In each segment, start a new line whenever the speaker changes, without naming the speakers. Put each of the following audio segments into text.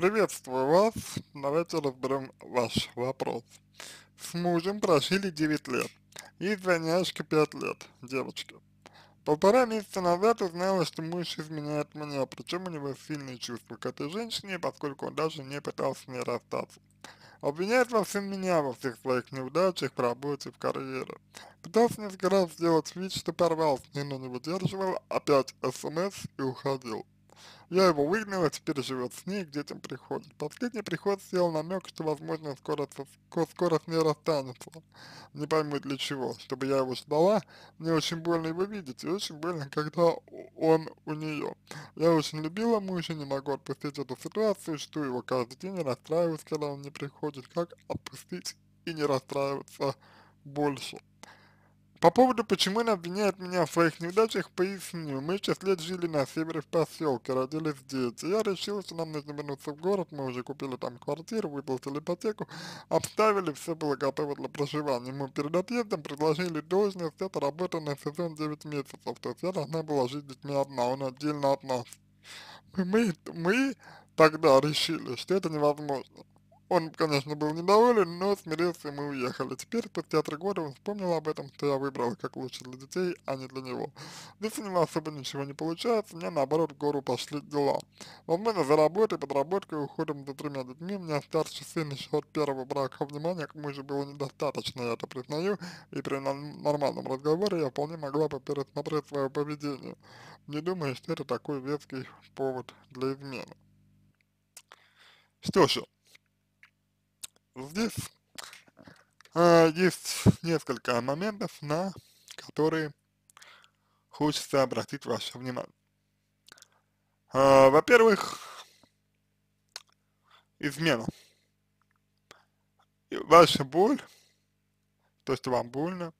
Приветствую вас. Давайте разберем ваш вопрос. С мужем прожили 9 лет. И двойняшке 5 лет, девочки. Полтора месяца назад узнала, что муж изменяет меня, причем у него сильные чувства к этой женщине, поскольку он даже не пытался с ней расстаться. Обвиняет во всем меня, во всех своих неудачах в работе, в карьере. Пытался несколько раз сделать вид, что порвал с ней, но не выдерживал, опять смс эм и уходил. Я его выгнал, а теперь живет с ней, к детям приходит. Последний приход сделал намек, что, возможно, скоро, скоро с ней расстанется. Не пойму для чего. Чтобы я его ждала, мне очень больно его видеть, и очень больно, когда он у нее. Я очень любила мужа, не могу отпустить эту ситуацию, что его каждый день расстраиваюсь, когда он не приходит. Как отпустить и не расстраиваться больше? По поводу, почему она обвиняет меня в своих неудачах, поясню. Мы шесть лет жили на севере в поселке, родились дети. Я решил, что нам нужно вернуться в город, мы уже купили там квартиру, выплатили ипотеку, обставили, все было готово для проживания. Мы перед отъездом предложили должность, это работа на сезон 9 месяцев, то есть я должна была жить с детьми одна, он отдельно от нас. Мы, мы, мы тогда решили, что это невозможно. Он, конечно, был недоволен, но смирился и мы уехали. Теперь, под театр года, он вспомнил об этом, что я выбрала как лучше для детей, а не для него. Здесь у него особо ничего не получается, мне наоборот в гору пошли дела. Возможно, за работой, подработкой, уходом за тремя детьми, у меня старший сын еще от первого брака внимания к мужу было недостаточно, я это признаю, и при нормальном разговоре я вполне могла бы пересмотреть свое поведение. Не думаю, что это такой веский повод для измены. Что же, Здесь э, есть несколько моментов, на которые хочется обратить ваше внимание. Э, Во-первых, измена. ваша боль, то, что вам больно,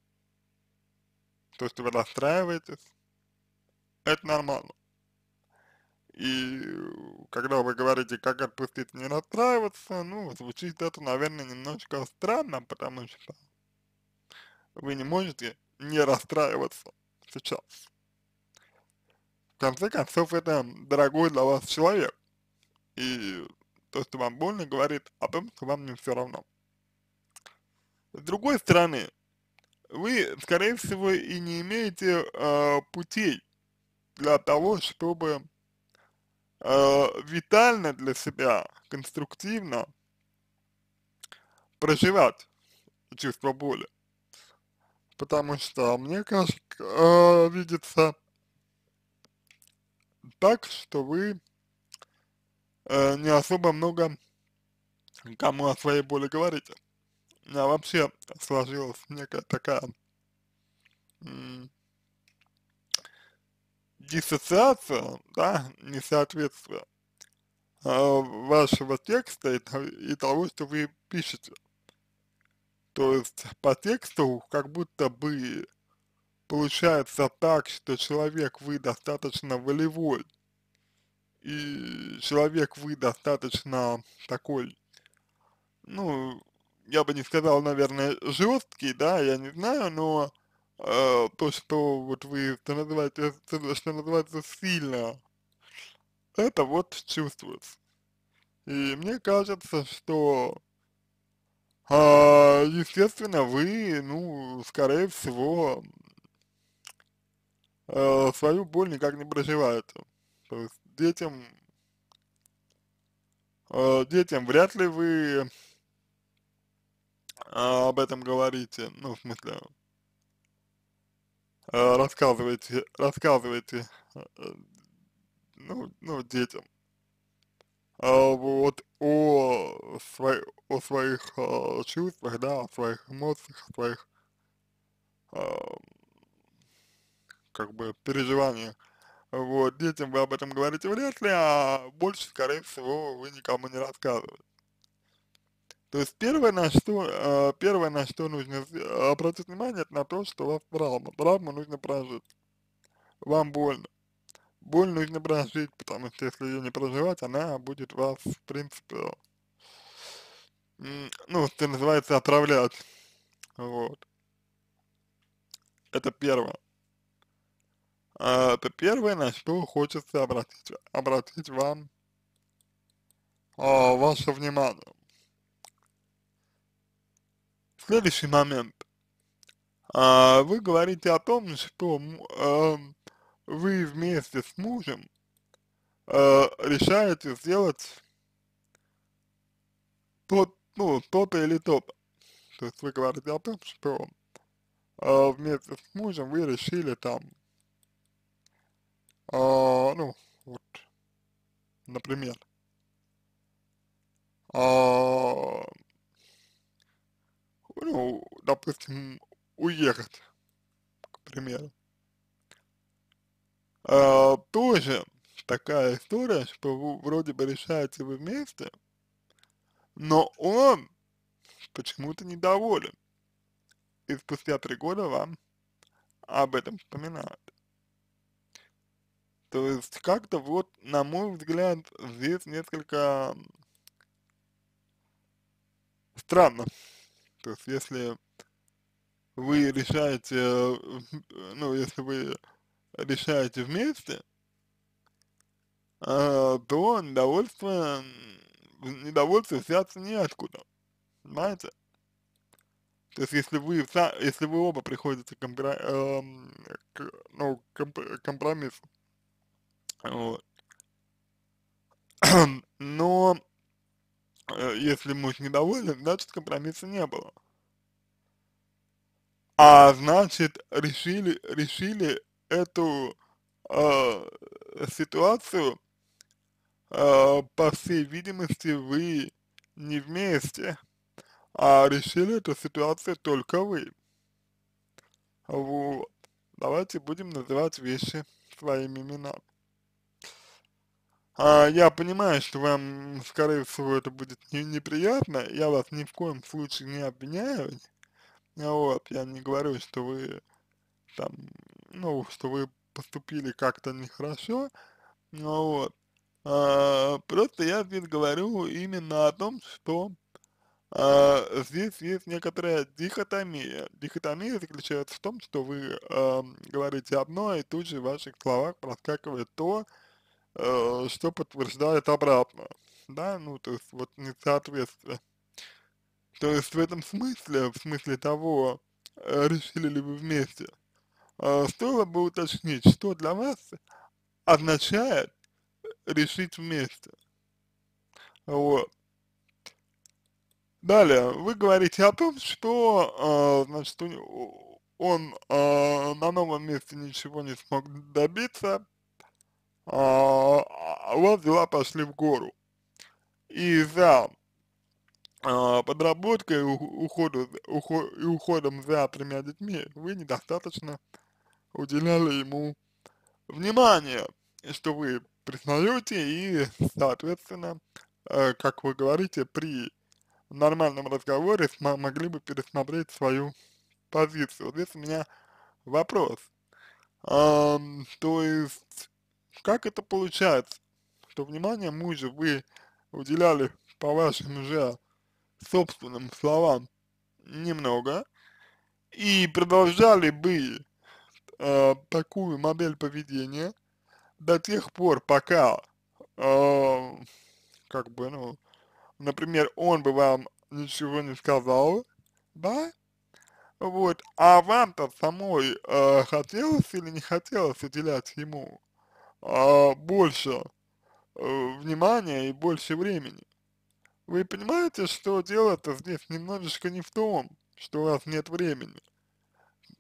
то, что вы расстраиваетесь, это нормально. И э, когда вы говорите, как отпустить, не расстраиваться, ну, звучит это, наверное, немножечко странно, потому что вы не можете не расстраиваться сейчас. В конце концов, это дорогой для вас человек. И то, что вам больно, говорит о том, что вам не все равно. С другой стороны, вы, скорее всего, и не имеете э, путей для того, чтобы э, витально для себя, конструктивно проживать чувство боли. Потому что, мне кажется, э, видится так, что вы э, не особо много кому о своей боли говорите. У меня вообще сложилась некая такая диссоциация, да, несоответствие а, вашего текста и, и того, что вы пишете. То есть по тексту как будто бы получается так, что человек вы достаточно волевой, и человек вы достаточно такой, ну, я бы не сказал, наверное, жесткий, да, я не знаю, но а, то, что вот вы называете, что называется, сильно, это вот чувствуется. И мне кажется, что, э, естественно, вы, ну, скорее всего, э, свою боль никак не проживаете. То есть детям, э, детям вряд ли вы об этом говорите, ну, в смысле, Э, рассказываете, рассказываете, э, ну, ну, детям, а вот, о, свой, о своих э, чувствах, да, о своих эмоциях, о своих, как бы, переживаниях. Вот, детям вы об этом говорите вряд ли, а больше, скорее всего, вы никому не рассказываете. То есть первое, на что, э, первое, на что нужно обратить внимание, это на то, что у вас травма. Травму нужно прожить. Вам больно. Боль нужно прожить, потому что если ее не проживать, она будет вас, в принципе, ну, что называется, отравлять. Вот. Это первое. А, это первое, на что хочется обратить, обратить вам а, ваше внимание. Следующий момент. А, вы говорите о том, что а, вы вместе с мужем а, решаете сделать тот, ну, то-то или то-то. То есть вы говорите о том, что вместе с мужем вы решили там, ну, вот, например, ну, допустим, уехать, к примеру. А, тоже такая история, что вы вроде бы решаете вы вместе, но он почему-то недоволен. И спустя три года вам об этом вспоминают. То есть как-то вот, на мой взгляд, здесь несколько странно то есть, если вы решаете, э, ну, если вы решаете вместе, а, то недовольство, недовольство взяться неоткуда, понимаете? То есть, если вы, если вы оба приходите к, э, к, ну, к компромиссу, вот. Но Э, если муж недоволен, значит компромисса не было. А значит, решили, решили эту э, ситуацию, э, по всей видимости, вы не вместе, а решили эту ситуацию только вы. Вот. Давайте будем называть вещи своими именами. А, я понимаю, что вам, скорее всего, это будет не, неприятно, я вас ни в коем случае не обвиняю, вот, я не говорю, что вы там, ну, что вы поступили как-то нехорошо, ну вот, а, просто я здесь говорю именно о том, что а, здесь есть некоторая дихотомия. Дихотомия заключается в том, что вы а, говорите одно, и тут же в ваших словах проскакивает то, Э, что подтверждает обратно, да, ну, то есть вот несоответствие. То есть в этом смысле, в смысле того, э, решили ли вы вместе, а, стоило бы уточнить, что для вас означает э, решить вместе. Вот. Далее, вы говорите о том, что, значит, он на новом месте ничего не смог добиться, а у а, вас дела пошли в гору. И за а, подработкой, уходу, уход, и уходом за тремя детьми вы недостаточно уделяли ему внимание, что вы признаете и, соответственно, э, как вы говорите, при нормальном разговоре могли бы пересмотреть свою позицию. Вот здесь у меня вопрос. Эм, то есть, как это получается, что внимание мужа вы уделяли, по вашим же собственным словам, немного, и продолжали бы э, такую модель поведения до тех пор, пока, э, как бы, ну, например, он бы вам ничего не сказал, да, вот, а вам-то самой э, хотелось или не хотелось уделять ему а, больше э, внимания и больше времени. Вы понимаете, что дело-то здесь немножечко не в том, что у вас нет времени.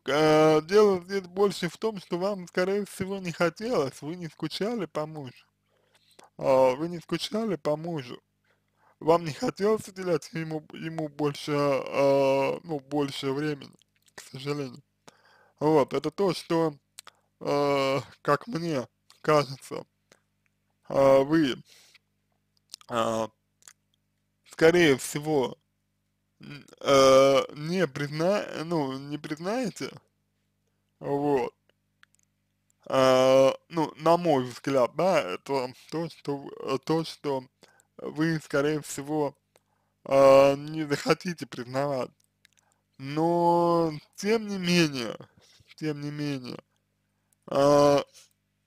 Э, дело здесь больше в том, что вам, скорее всего, не хотелось, вы не скучали по мужу. А, вы не скучали по мужу. Вам не хотелось уделять ему, ему больше, а, ну, больше времени, к сожалению. Вот, это то, что, э, как мне кажется, а вы, а, скорее всего, э, не призна, ну, не признаете, вот, а, ну, на мой взгляд, да, это то, что, э, то, что вы, скорее всего, не захотите признавать. Но, тем не менее, тем не менее,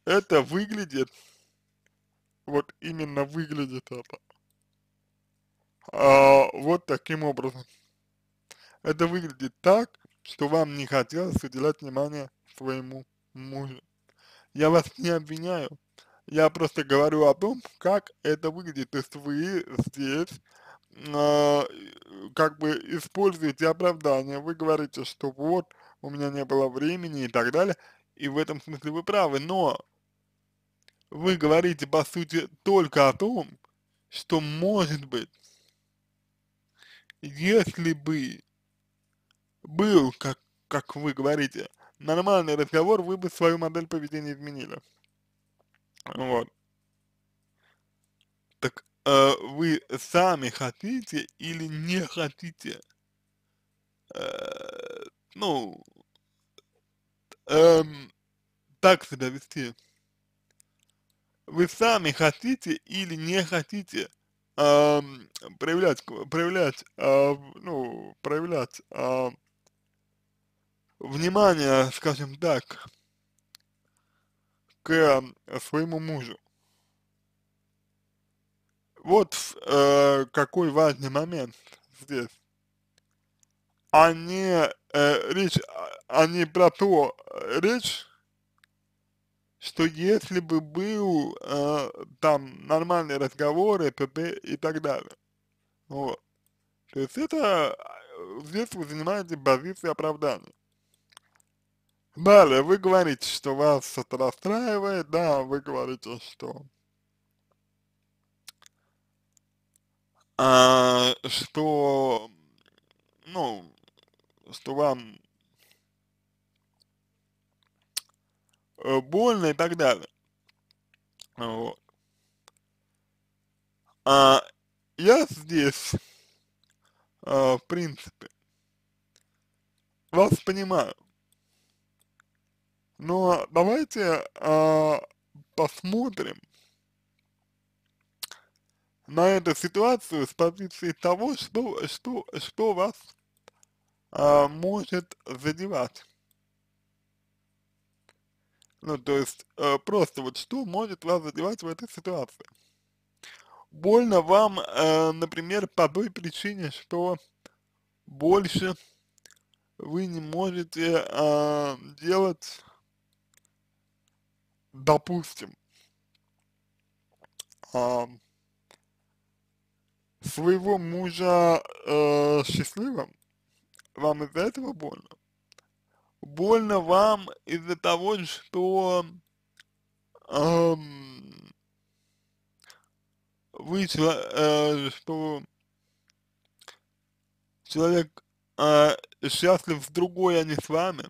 это выглядит, вот именно выглядит это, а, вот таким образом. Это выглядит так, что вам не хотелось уделять внимание своему мужу. Я вас не обвиняю, я просто говорю о том, как это выглядит, то есть вы здесь а, как бы используете оправдание, вы говорите, что вот, у меня не было времени и так далее, и в этом смысле вы правы, но вы говорите по сути только о том, что может быть, если бы был, как, как вы говорите, нормальный разговор, вы бы свою модель поведения изменили. Вот. Так э, вы сами хотите или не хотите, э, ну, э, так себя вести? вы сами хотите или не хотите э, проявлять, проявлять, э, ну, проявлять э, внимание, скажем так, к э, своему мужу. Вот э, какой важный момент здесь. А не э, речь, а, а не про то э, речь, что если бы был э, там нормальные разговоры, т.д. и так далее. Вот. То есть это э, здесь вы занимаете позицию оправдания. Далее, вы говорите, что вас это расстраивает, да, вы говорите, что а, что, ну, что вам Э, больно и так далее. Вот. А я здесь, а, в принципе, вас понимаю. Но давайте а, посмотрим на эту ситуацию с позиции того, что, что, что вас а, может задевать. Ну, то есть, э, просто вот что может вас задевать в этой ситуации? Больно вам, э, например, по той причине, что больше вы не можете э, делать, допустим, э, своего мужа э, счастливым, вам из-за этого больно больно вам из-за того, что эм, вы, э, что человек э, счастлив с другой, а не с вами.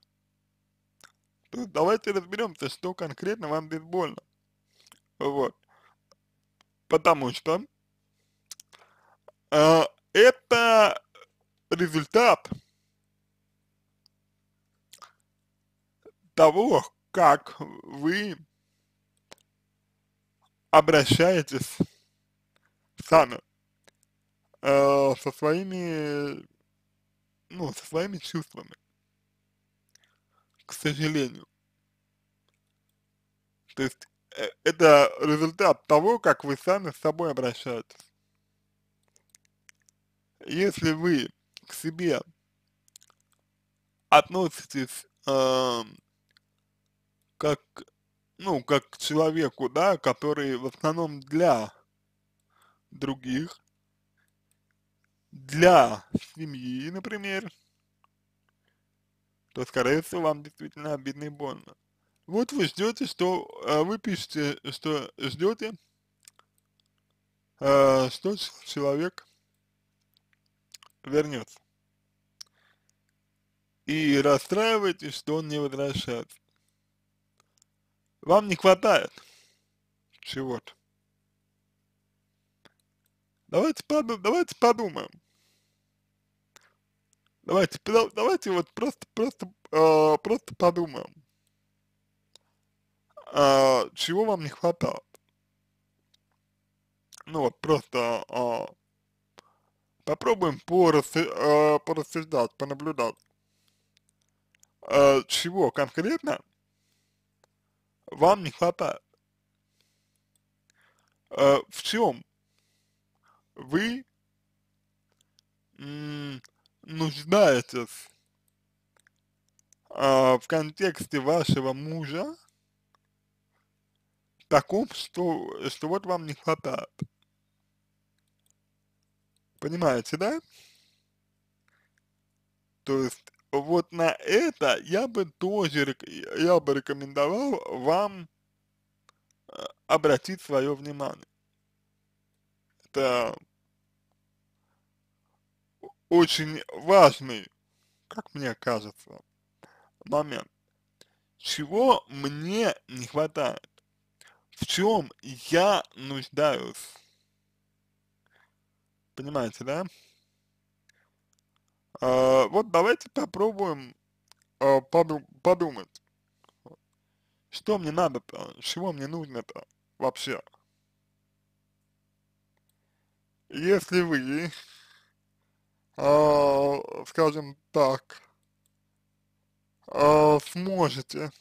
То давайте разберемся, что конкретно вам здесь больно. Вот. Потому что э, это результат того, как вы обращаетесь сами э, со своими, ну, со своими чувствами, к сожалению. То есть э, это результат того, как вы сами с собой обращаетесь. Если вы к себе относитесь э, как, ну, как человеку, да, который в основном для других, для семьи, например, то, скорее всего, вам действительно обидно и больно. Вот вы ждете, что э, вы пишете, что ждете, э, что человек вернется. И расстраиваетесь, что он не возвращается. Вам не хватает чего-то. Давайте, давайте подумаем. Давайте, давайте вот просто, просто, э, просто подумаем, э, чего вам не хватает. Ну вот просто э, попробуем порас, э, порассуждать, понаблюдать, э, чего конкретно вам не хватает. Э, в чем вы нуждаетесь э, в контексте вашего мужа таком, что, что вот вам не хватает. Понимаете, да? То есть вот на это я бы тоже, я бы рекомендовал вам э, обратить свое внимание. Это очень важный, как мне кажется, момент. Чего мне не хватает? В чем я нуждаюсь? Понимаете, да? А, вот давайте попробуем а, поду подумать, что мне надо-то, а, чего мне нужно-то вообще. Если вы, а, скажем так, а, сможете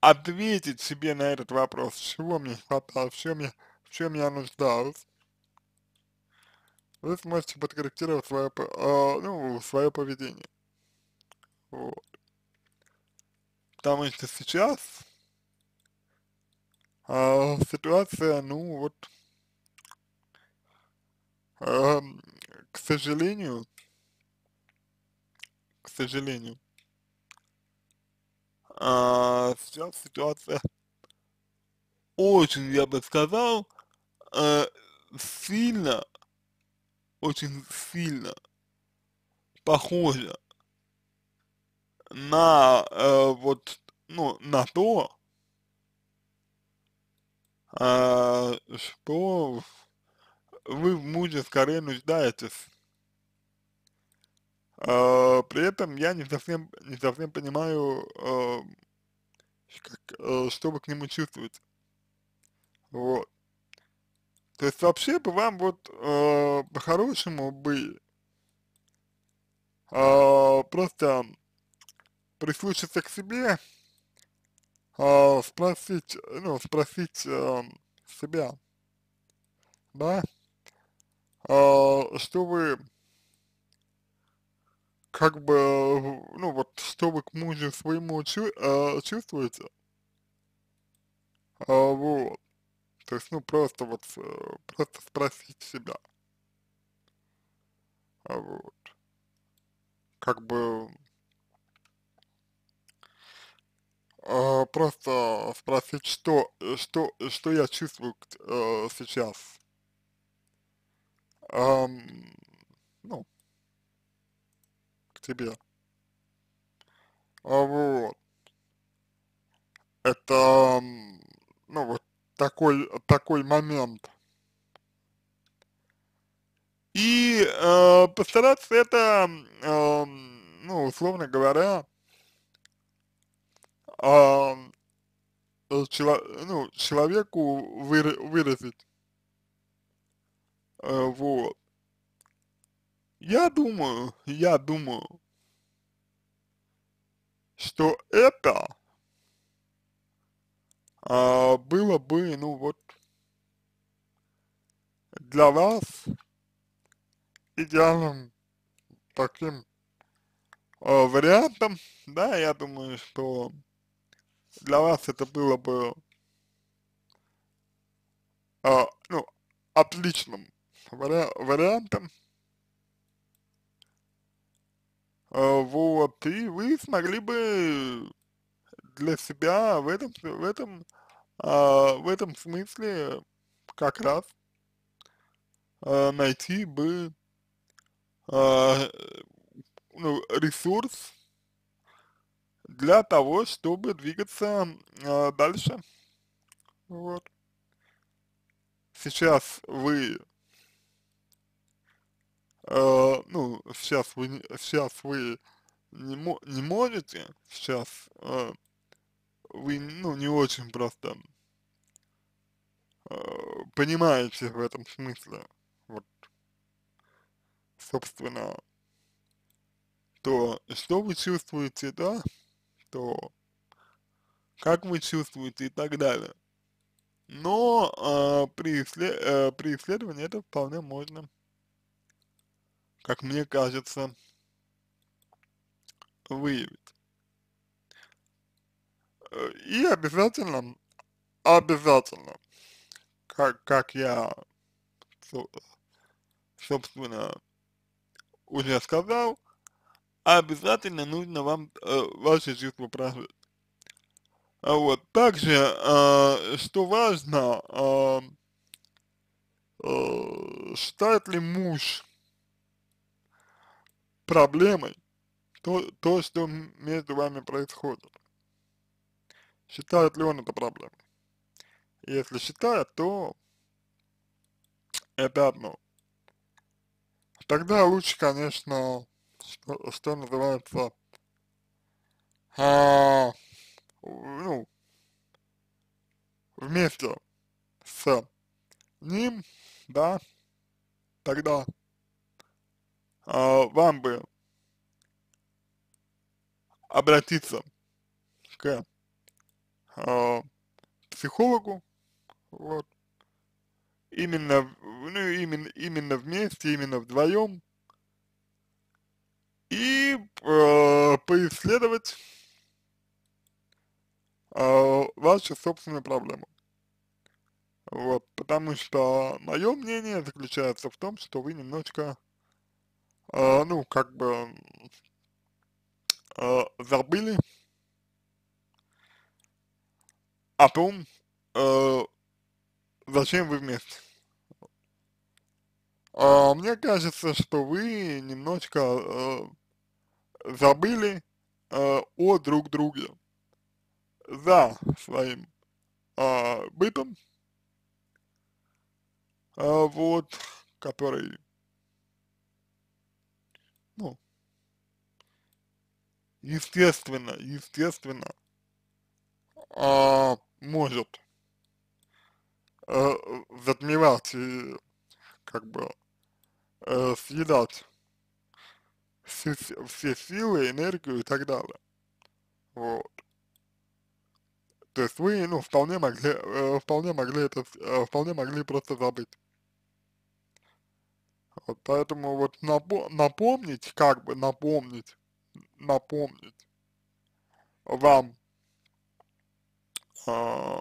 ответить себе на этот вопрос, чего мне хватает, в чем я, в чем я нуждаюсь, вы сможете подкорректировать свое, а, ну, свое поведение. Вот. Потому что сейчас э, ситуация, ну вот, э, к сожалению, к сожалению, э, сейчас ситуация очень, я бы сказал, э, сильно очень сильно похожа на э, вот, ну, на то, э, что вы в муже скорее нуждаетесь. Э, при этом я не совсем, не совсем понимаю, э, как, э, что вы к нему чувствуете. Вот. То есть вообще бы вам вот э, по-хорошему бы э, просто прислушаться к себе, э, спросить, ну, спросить э, себя, да, э, что вы как бы, ну вот, что вы к мужу своему чу э, чувствуете, э, вот, то есть, ну, просто вот, э, просто спросить себя. А вот. Как бы... Э, просто спросить, что, что, что я чувствую э, сейчас. Эм, ну, к тебе. А вот. Это, ну вот, такой, такой момент. И э, постараться это, э, ну, условно говоря, э, чело, ну, человеку выра выразить. Э, вот. Я думаю, я думаю, что это а, было бы, ну вот, для вас идеальным таким э, вариантом, да, я думаю, что для вас это было бы, э, ну, отличным вари вариантом, вот, и вы смогли бы для себя в этом, в этом, а, в этом смысле как раз а, найти бы а, ну, ресурс для того, чтобы двигаться а, дальше. Вот. Сейчас вы э, ну, сейчас вы, сейчас вы не, не можете, сейчас э, вы, ну, не очень просто э, понимаете в этом смысле, вот, собственно, то, что вы чувствуете, да, то, как вы чувствуете и так далее. Но э, при, э, при исследовании это вполне можно, как мне кажется, выявить. И обязательно, обязательно, как, как я, собственно, уже сказал, обязательно нужно вам э, ваши чувства прожить. А вот. Также, э, что важно, э, э, считает ли муж проблемой то, то, что между вами происходит. Считает ли он это проблемой? Если считает, то это одно. Тогда лучше, конечно, что, что называется, а, ну, вместе с ним, да, тогда а, вам бы обратиться к а, психологу, вот, именно, ну, именно, именно вместе, именно вдвоем, и э, поисследовать э, а, ваши собственные проблемы. Вот, потому что мое мнение заключается в том, что вы немножечко, э, ну, как бы э, забыли о том, э, зачем вы вместе. Э, мне кажется, что вы немножечко э, забыли э, о друг друге за своим э, бытом, э, вот, который, ну, естественно, естественно, а, может э, затмевать и как бы э, съедать все, все силы, энергию и так далее. Вот. То есть вы, ну, вполне могли, э, вполне могли это, э, вполне могли просто забыть. Вот, поэтому вот напомнить, как бы напомнить, напомнить вам а,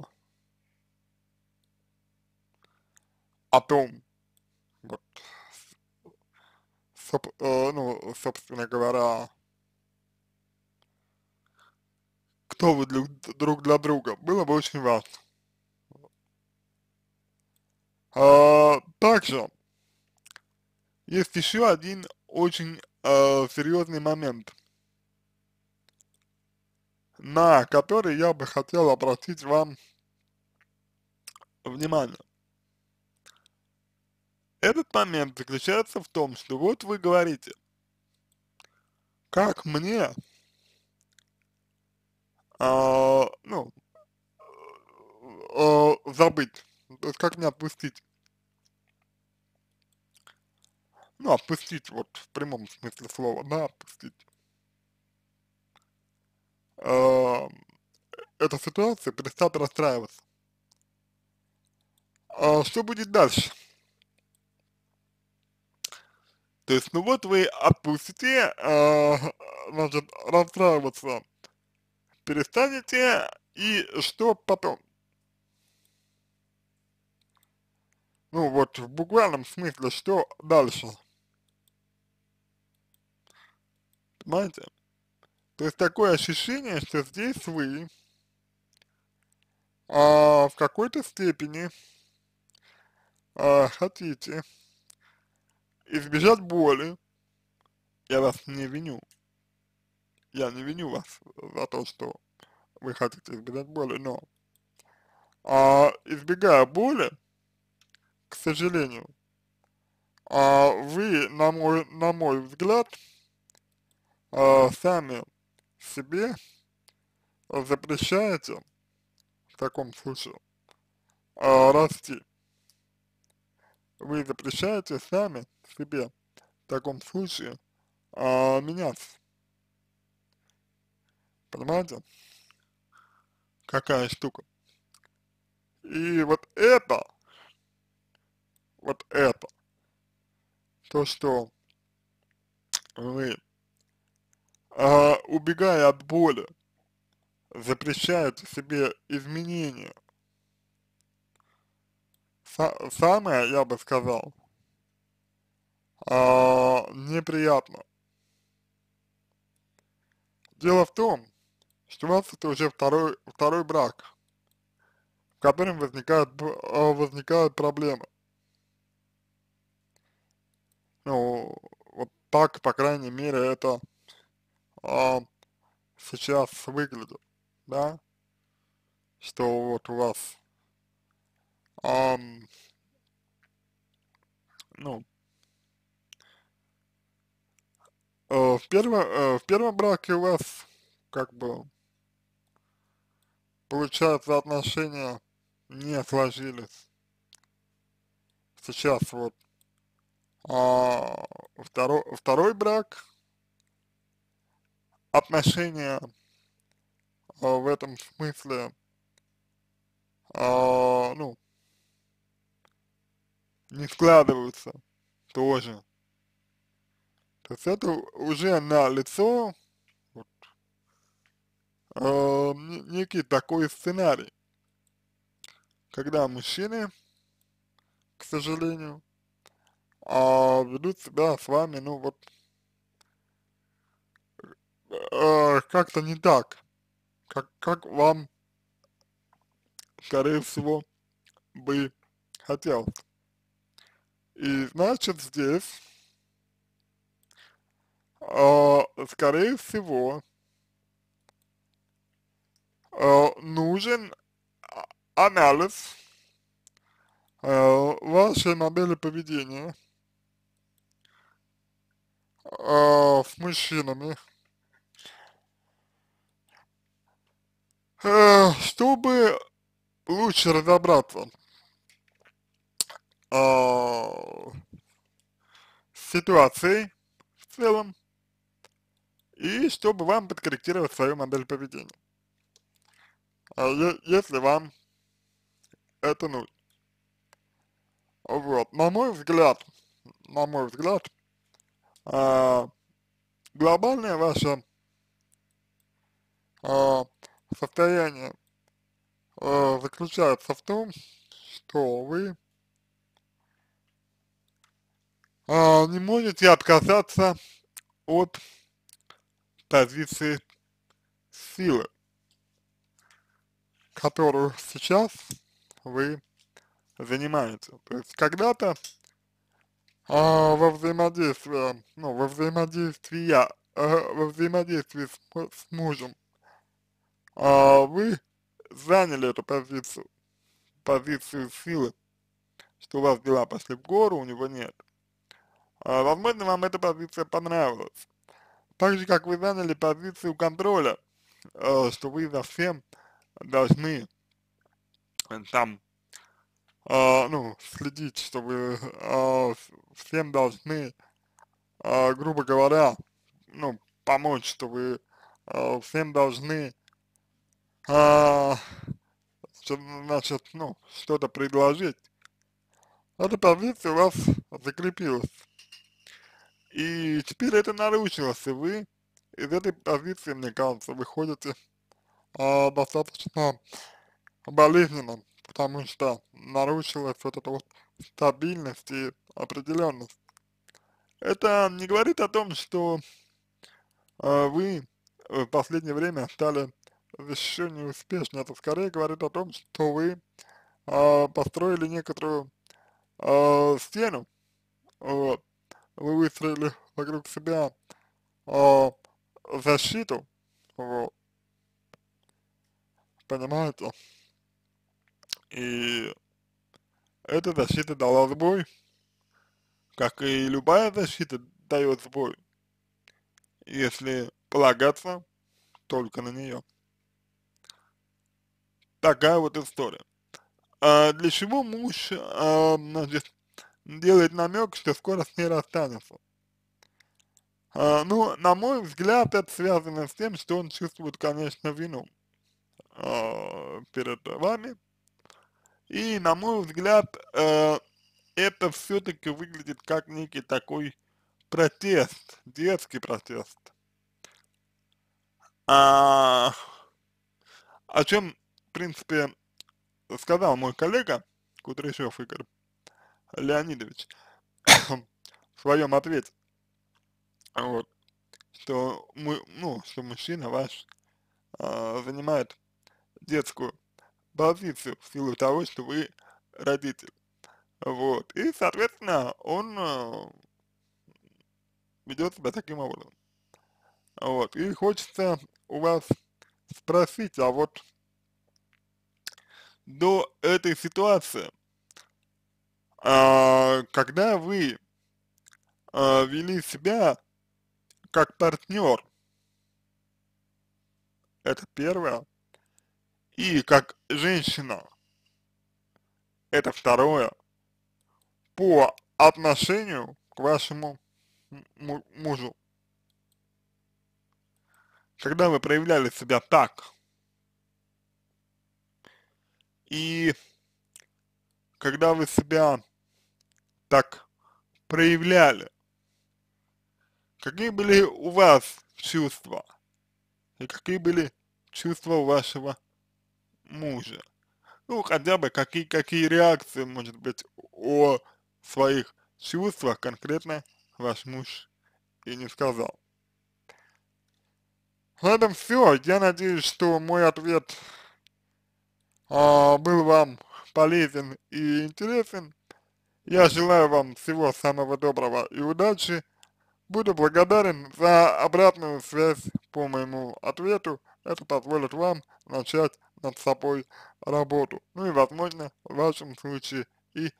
а о том, вот, соб, э, ну, собственно говоря, кто вы для, друг для друга, было бы очень важно. А, также есть еще один очень э, серьезный момент – на который я бы хотел обратить вам внимание. Этот момент заключается в том, что вот вы говорите, как мне, э, ну, э, забыть, как мне отпустить, ну, отпустить вот в прямом смысле слова, да, отпустить э, эта ситуация перестат расстраиваться. А что будет дальше? То есть, ну вот вы отпустите, э, значит, расстраиваться перестанете, и что потом? Ну вот, в буквальном смысле, что дальше? Понимаете? То есть такое ощущение, что здесь вы а, в какой-то степени а, хотите избежать боли. Я вас не виню. Я не виню вас за то, что вы хотите избежать боли, но а, избегая боли, к сожалению, а, вы, на мой, на мой взгляд, а, сами себе а запрещаете в таком случае э, расти. Вы запрещаете сами себе в таком случае э, меняться. Понимаете? Какая штука. И вот это, вот это, то, что вы а, убегая от боли, запрещают себе изменения. самое, я бы сказал, а, неприятно. Дело в том, что у вас это уже второй, второй брак, в котором возникают, а, возникают проблемы. Ну, вот так, по крайней мере, это э, сейчас выглядит, да, что вот у вас, э, ну, э, в, первом, э, в первом браке у вас как бы получается отношения не сложились. Сейчас вот а, второй, второй брак, отношения а, в этом смысле, а, ну, не складываются тоже. То есть это уже на лицо вот, э, некий такой сценарий, когда мужчины, к сожалению, э, ведут себя с вами, ну вот, э, как-то не так. Как, как вам, скорее всего, бы хотел. И значит здесь, э, скорее всего, э, нужен а, анализ э, вашей модели поведения э, с мужчинами, Э, чтобы лучше разобраться а, с ситуацией в целом и чтобы вам подкорректировать свою модель поведения, а если вам это нужно. Вот, на мой взгляд, на мой взгляд, а, глобальная ваша Состояние э, заключается в том, что вы э, не можете отказаться от позиции силы, которую сейчас вы занимаете. То есть когда-то а, во взаимодействии, ну, во взаимодействии я, а, э, во взаимодействии с, с мужем а, вы заняли эту позицию, позицию силы, что у вас дела пошли в гору, у него нет. А, возможно, вам эта позиция понравилась. Так же, как вы заняли позицию контроля, а, что вы за всем должны э, там, а, ну, следить, что вы а, всем должны, а, грубо говоря, ну, помочь, что вы а, всем должны а, значит, ну, что-то предложить, эта позиция у вас закрепилась. И теперь это нарушилось, и вы из этой позиции, мне кажется, выходите а, достаточно болезненно, потому что нарушилась вот эта вот стабильность и определенность. Это не говорит о том, что э, вы в последнее время стали защищении успешно. Это скорее говорит о том, что вы э, построили некоторую э, стену, вот. Вы выстроили вокруг себя э, защиту, вот. Понимаете? И эта защита дала сбой, как и любая защита дает сбой, если полагаться только на нее. Такая вот история. А для чего муж, а, значит, делает намек, что скоро с ней расстанется? А, ну, на мой взгляд, это связано с тем, что он чувствует, конечно, вину а, перед вами. И, на мой взгляд, а, это все-таки выглядит как некий такой протест, детский протест. А, о чем принципе, сказал мой коллега Кудряшев Игорь Леонидович в своем ответе, вот, что мы, ну, что мужчина ваш а, занимает детскую позицию в силу того, что вы родитель. Вот. И, соответственно, он а, э, ведет себя таким образом. Вот. И хочется у вас спросить, а вот до этой ситуации. А, когда вы а, вели себя как партнер, это первое, и как женщина, это второе, по отношению к вашему мужу. Когда вы проявляли себя так, и когда вы себя так проявляли, какие были у вас чувства? И какие были чувства у вашего мужа? Ну, хотя бы какие, какие реакции, может быть, о своих чувствах конкретно ваш муж и не сказал. На этом все. Я надеюсь, что мой ответ а, был вам полезен и интересен. Я желаю вам всего самого доброго и удачи. Буду благодарен за обратную связь по моему ответу. Это позволит вам начать над собой работу. Ну и, возможно, в вашем случае и э,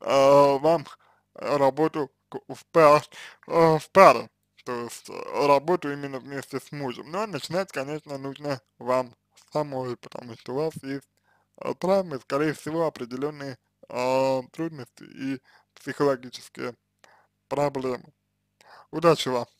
вам работу в, пар, э, а, в паре, то есть работу именно вместе с мужем. Но ну, начинать, конечно, нужно вам самой, потому что у вас есть травмы, скорее всего, определенные э, трудности и психологические проблемы. Удачи вам!